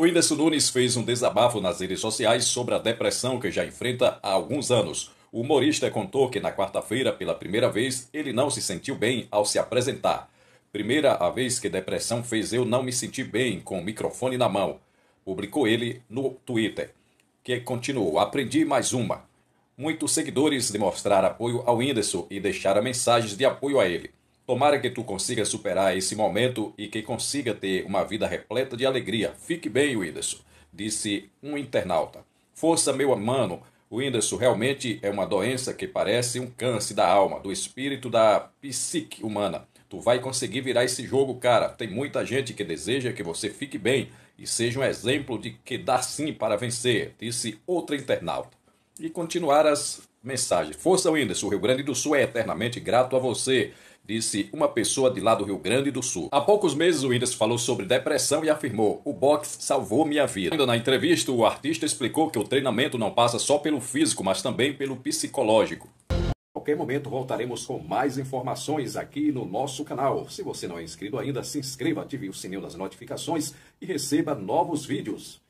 O Whindersson Nunes fez um desabafo nas redes sociais sobre a depressão que já enfrenta há alguns anos. O humorista contou que na quarta-feira, pela primeira vez, ele não se sentiu bem ao se apresentar. Primeira a vez que depressão fez eu não me sentir bem com o microfone na mão. Publicou ele no Twitter, que continuou: Aprendi mais uma. Muitos seguidores demonstraram apoio ao Whindersson e deixaram mensagens de apoio a ele. Tomara que tu consiga superar esse momento e que consiga ter uma vida repleta de alegria. Fique bem, Whindersson, disse um internauta. Força, meu mano. O Whindersson realmente é uma doença que parece um câncer da alma, do espírito, da psique humana. Tu vai conseguir virar esse jogo, cara. Tem muita gente que deseja que você fique bem e seja um exemplo de que dá sim para vencer, disse outro internauta. E continuar as Mensagem: Força Whindersson, o Rio Grande do Sul é eternamente grato a você. Disse uma pessoa de lá do Rio Grande do Sul. Há poucos meses, o Whindersson falou sobre depressão e afirmou: O boxe salvou minha vida. Ainda na entrevista, o artista explicou que o treinamento não passa só pelo físico, mas também pelo psicológico. A qualquer momento voltaremos com mais informações aqui no nosso canal. Se você não é inscrito ainda, se inscreva, ative o sininho das notificações e receba novos vídeos.